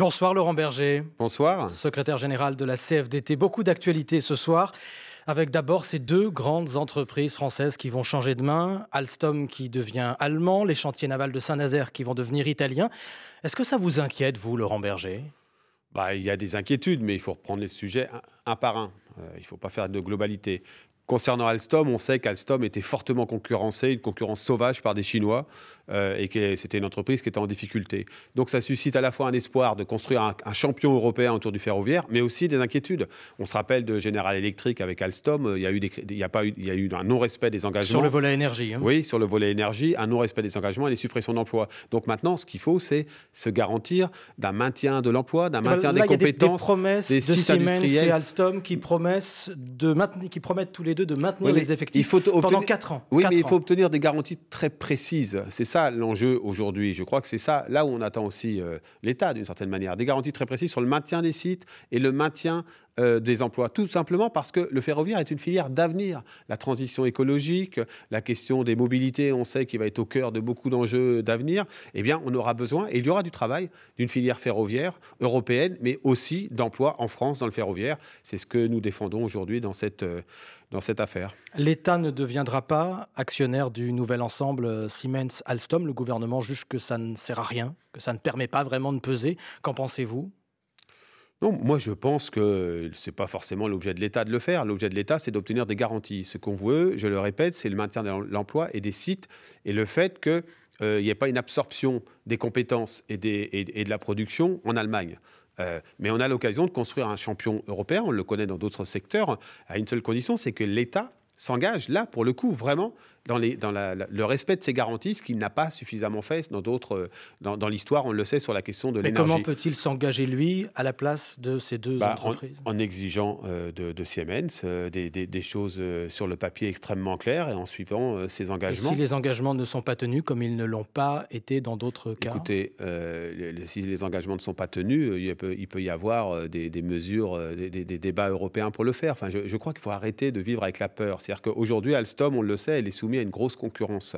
Bonsoir Laurent Berger. Bonsoir. Secrétaire général de la CFDT. Beaucoup d'actualités ce soir avec d'abord ces deux grandes entreprises françaises qui vont changer de main, Alstom qui devient allemand, les chantiers navals de Saint-Nazaire qui vont devenir italiens. Est-ce que ça vous inquiète, vous, Laurent Berger bah, Il y a des inquiétudes, mais il faut reprendre les sujets un, par un. Euh, il ne faut pas faire de globalité. Concernant Alstom, on sait qu'Alstom était fortement concurrencé, une concurrence sauvage par des Chinois. Euh, et que c'était une entreprise qui était en difficulté. Donc ça suscite à la fois un espoir de construire un, champion européen autour du ferroviaire, mais aussi des inquiétudes. On se rappelle de General Electric avec Alstom, il y a eu, des, il y a pas eu, il y a eu un non-respect des engagements. Sur le volet énergie. Hein. Oui, sur le volet énergie, un non-respect des engagements et des suppressions d'emplois. Donc maintenant, ce qu'il faut, c'est se garantir d'un maintien de l'emploi, d'un eh ben maintien des compétences, des, promesses des sites Siemens industriels. et Alstom qui promettent, qui tous les deux de maintenir les effectifs pendant 4 ans. Oui, mais il faut obtenir des garanties très précises. C'est ça l'enjeu aujourd'hui. Je crois que c'est ça, là où on attend aussi euh, l'État, d'une certaine manière. Des garanties très précises sur le maintien des sites et le maintien euh, des emplois, tout simplement parce que le ferroviaire est une filière d'avenir. La transition écologique, la question des mobilités, on sait qu'il va être au cœur de beaucoup d'enjeux d'avenir, eh bien, on aura besoin, et il y aura du travail, d'une filière ferroviaire européenne, mais aussi d'emplois en France dans le ferroviaire. C'est ce que nous défendons aujourd'hui dans cette... Euh, dans cette affaire. L'État ne deviendra pas actionnaire du nouvel ensemble euh, Siemens-Alstom. Le gouvernement juge que ça ne sert à rien, que ça ne permet pas vraiment de peser. Qu'en pensez-vous non, moi je pense que ce n'est pas forcément l'objet de l'État de le faire. L'objet de l'État, c'est d'obtenir des garanties. Ce qu'on veut, je le répète, c'est le maintien de l'emploi et des sites et le fait qu'il euh, n'y ait pas une absorption des compétences et, de la production en Allemagne. Euh, mais on a l'occasion de construire un champion européen, on le connaît dans d'autres secteurs, à une seule condition, c'est que l'État s'engage là, pour le coup, vraiment dans, les, dans le respect de ses garanties, ce qu'il n'a pas suffisamment fait dans d'autres, euh, dans, l'histoire, on le sait, sur la question de l'énergie. Mais comment peut-il s'engager, lui, à la place de ces deux bah, entreprises en, exigeant euh, de, Siemens euh, des, choses sur le papier extrêmement claires et en suivant ses engagements. Et si les engagements ne sont pas tenus, comme ils ne l'ont pas été dans d'autres cas Écoutez, si les engagements ne sont pas tenus, il peut, il peut y avoir des, mesures, des, débats européens pour le faire. Enfin, je, je crois qu'il faut arrêter de vivre avec la peur. C'est-à-dire qu'aujourd'hui, Alstom, on le sait, elle est soumise à une grosse concurrence.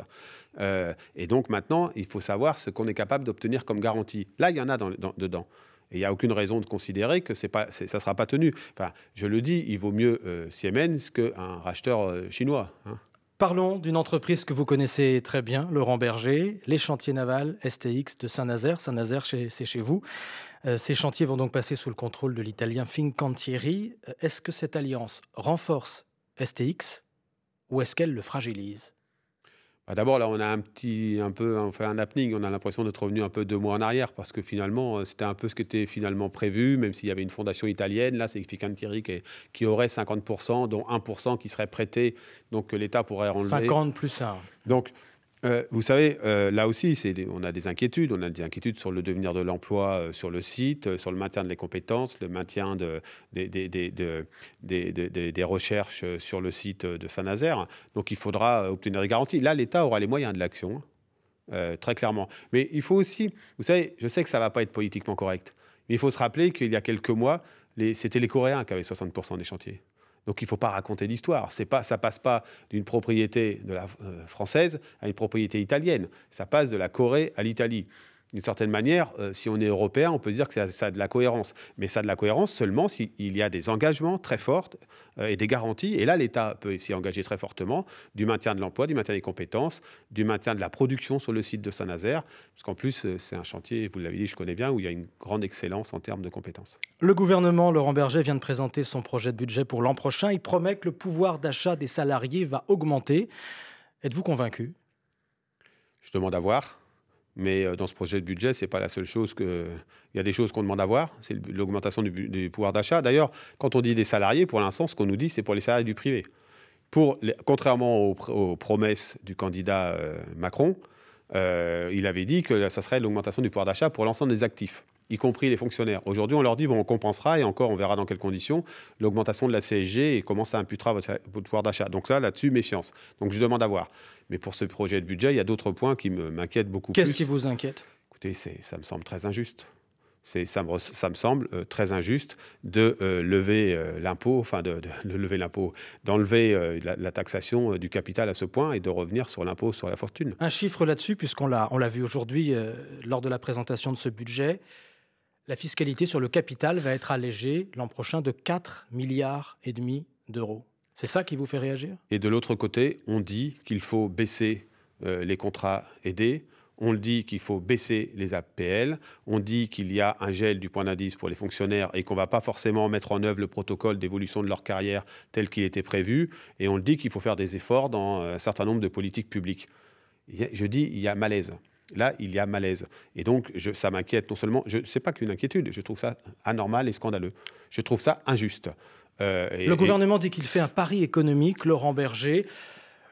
Euh, et donc maintenant, il faut savoir ce qu'on est capable d'obtenir comme garantie. Là, il y en a dedans. Et il n'y a aucune raison de considérer que pas, ça ne sera pas tenu. Enfin, je le dis, il vaut mieux euh, Siemens qu'un racheteur euh, chinois. Hein. Parlons d'une entreprise que vous connaissez très bien, Laurent Berger, les chantiers navals STX de Saint-Nazaire. Saint-Nazaire, c'est chez vous. ces chantiers vont donc passer sous le contrôle de l'italien Fincantieri. Est-ce que cette alliance renforce STX ou est-ce qu'elle le fragilise bah D'abord, là, on a un petit, un peu, on fait un happening. On a l'impression d'être revenu un peu deux mois en arrière parce que finalement, euh, c'était un peu ce qui était finalement prévu, même s'il y avait une fondation italienne. Là, c'est Ficantieri qui, qui aurait 50%, dont 1% qui serait prêté. Donc, l'État pourrait enlever. 50 plus 1. Donc, euh, vous savez, euh, là aussi, on a des inquiétudes. On a des inquiétudes sur le devenir de l'emploi euh, sur le site, sur le maintien des compétences, le maintien de, des, des recherches sur le site de Saint-Nazaire. Donc il faudra obtenir des garanties. Là, l'État aura les moyens de l'action, hein, très clairement. Mais il faut aussi, vous savez, je sais que ça ne va pas être politiquement correct, mais il faut se rappeler qu'il y a quelques mois, c'était les Coréens qui avaient 60% des chantiers. Donc il ne faut pas raconter l'histoire. C'est pas, passe pas d'une propriété euh, française à une propriété italienne. Ça passe de la Corée à l'Italie d'une certaine manière, euh, si on est européen, on peut dire que ça, a de la cohérence. Mais ça a de la cohérence seulement s'il y a des engagements très forts euh, et des garanties. Et là, l'État peut s'y engager très fortement du maintien de l'emploi, du maintien des compétences, du maintien de la production sur le site de Saint-Nazaire. Parce qu'en plus, euh, c'est un chantier, vous l'avez dit, je connais bien, où il y a une grande excellence en termes de compétences. Le gouvernement, Laurent Berger, vient de présenter son projet de budget pour l'an prochain. Il promet que le pouvoir d'achat des salariés va augmenter. Êtes-vous convaincu Je demande à voir. Mais euh, dans ce projet de budget, ce n'est pas la seule chose que. Il y a des choses qu'on demande à voir, c'est l'augmentation du, pouvoir d'achat. D'ailleurs, quand on dit des salariés, pour l'instant, ce qu'on nous dit, c'est pour les salariés du privé. Pour contrairement aux, promesses du candidat euh, Macron, euh, il avait dit que ça serait l'augmentation du pouvoir d'achat pour l'ensemble des actifs y compris les fonctionnaires. Aujourd'hui, on leur dit, bon, on compensera et encore, on verra dans quelles conditions l'augmentation de la CSG et comment ça imputera votre pouvoir d'achat. Donc là, là-dessus, méfiance. Donc je demande à voir. Mais pour ce projet de budget, il y a d'autres points qui m'inquiètent beaucoup Qu'est-ce qui vous inquiète Écoutez, ça me semble très injuste. Ça me, ça me, semble euh, très injuste de euh, lever euh, l'impôt, enfin de, lever l'impôt, d'enlever la, la, taxation du capital à ce point et de revenir sur l'impôt sur la fortune. Un chiffre là-dessus, puisqu'on l'a vu aujourd'hui lors de la présentation de ce budget, la fiscalité sur le capital va être allégée l'an prochain de 4 milliards et demi d'euros. C'est ça qui vous fait réagir Et de l'autre côté, on dit qu'il faut baisser euh, les contrats aidés, on dit qu'il faut baisser les APL, on dit qu'il y a un gel du point d'indice pour les fonctionnaires et qu'on ne va pas forcément mettre en œuvre le protocole d'évolution de leur carrière tel qu'il était prévu, et on dit qu'il faut faire des efforts dans euh, un certain nombre de politiques publiques. Je dis, il y a malaise. Là, il y a malaise. Et donc, ça m'inquiète non seulement, je sais pas qu'une inquiétude, je trouve ça anormal et scandaleux. Je trouve ça injuste. Euh, le gouvernement dit qu'il fait un pari économique, Laurent Berger,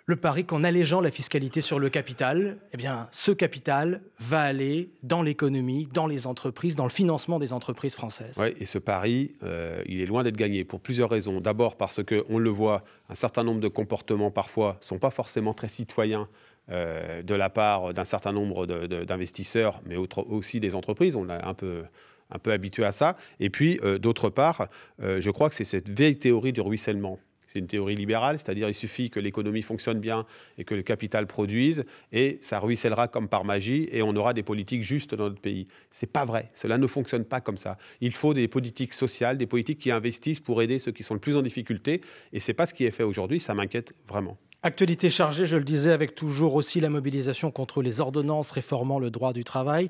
le pari qu'en allégeant la fiscalité sur le capital, eh bien, ce capital va aller dans l'économie, dans les entreprises, dans le financement des entreprises françaises. Oui, et ce pari, euh, il est loin d'être gagné pour plusieurs raisons. D'abord parce qu'on le voit, un certain nombre de comportements parfois ne sont pas forcément très citoyens euh, de la part d'un certain nombre d'investisseurs, mais aussi des entreprises. On est un peu un habitué à ça. Et puis, euh, d'autre part, euh, je crois que c'est cette vieille théorie du ruissellement. C'est une théorie libérale, c'est-à-dire il suffit que l'économie fonctionne bien et que le capital produise, et ça ruissellera comme par magie, et on aura des politiques justes dans notre pays. Ce n'est pas vrai. Cela ne fonctionne pas comme ça. Il faut des politiques sociales, des politiques qui investissent pour aider ceux qui sont le plus en difficulté, et ce n'est pas ce qui est fait aujourd'hui. Ça m'inquiète vraiment. Actualité chargée, je le disais, avec toujours aussi la mobilisation contre les ordonnances réformant le droit du travail.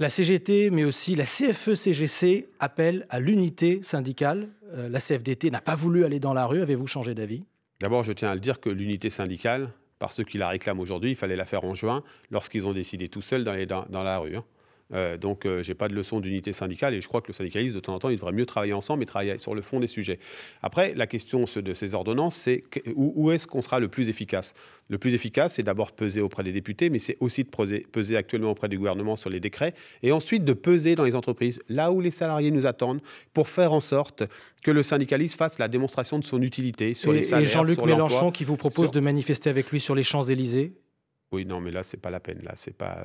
La CGT, mais aussi la CFE-CGC e appellent à l'unité syndicale. Euh, la CFDT n'a pas voulu aller dans la rue. Avez-vous changé d'avis D'abord, je tiens à le dire que l'unité syndicale, par ceux qui la réclament aujourd'hui, il fallait la faire en juin, lorsqu'ils ont décidé tout seuls d'aller dans, la rue. Hein. Euh, donc, euh, je n'ai pas de leçon d'unité syndicale et je crois que le syndicaliste, de temps en temps, il devrait mieux travailler ensemble et travailler sur le fond des sujets. Après, la question de ces ordonnances, c'est où, est-ce qu'on sera le plus efficace Le plus efficace, c'est d'abord peser auprès des députés, mais c'est aussi de peser, actuellement auprès du gouvernement sur les décrets et ensuite de peser dans les entreprises, là où les salariés nous attendent, pour faire en sorte que le syndicaliste fasse la démonstration de son utilité sur les salaires. Et Jean-Luc Mélenchon qui vous propose de manifester avec lui sur les Champs-Élysées oui, non, mais là, ce n'est pas la peine. Là, c'est pas,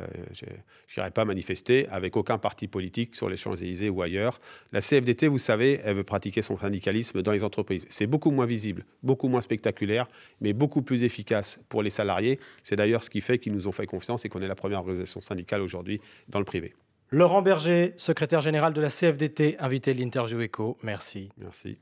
euh, pas manifester avec aucun parti politique sur les Champs-Élysées ou ailleurs. La CFDT, vous savez, elle veut pratiquer son syndicalisme dans les entreprises. C'est beaucoup moins visible, beaucoup moins spectaculaire, mais beaucoup plus efficace pour les salariés. C'est d'ailleurs ce qui fait qu'ils nous ont fait confiance et qu'on est la première organisation syndicale aujourd'hui dans le privé. Laurent Berger, secrétaire général de la CFDT, invité de l'interview éco. Merci. Merci.